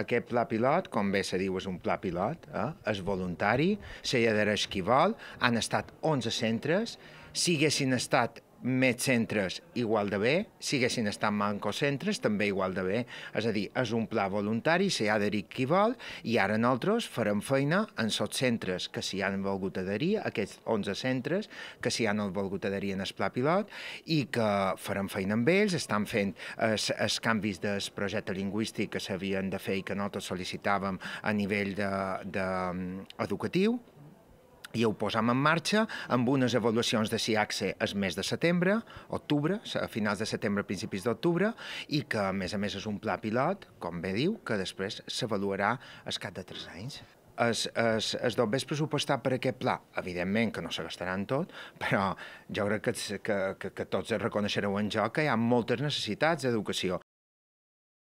Aquest pla pilot, com bé se diu, és un pla pilot, eh? és voluntari, s'hi adhereix qui vol, han estat 11 centres, si haguessin estat més centres igual de bé, haguessin estat manco centres també igual de bé. És a dir, és un pla voluntari, s'hi ha d'adherir qui vol, i ara nosaltres farem feina en els centres que s'hi han volgut adherir, aquests 11 centres que s'hi han volgut adherir en el pla pilot, i que farem feina amb ells, estan fent els, els canvis del projecte lingüístic que s'havien de fer i que nosaltres sol·licitàvem a nivell de, de mm, educatiu, i ho posam en marxa amb unes avaluacions de CIACSE el mes de setembre, octubre, a finals de setembre, principis d'octubre, i que, a més a més, és un pla pilot, com bé diu, que després s'avaluarà al cap de tres anys. Es, es, es més pressupostar per aquest pla. Evidentment que no se gastaran tot, però jo crec que, que, que, que tots reconeixereu en joc que hi ha moltes necessitats d'educació.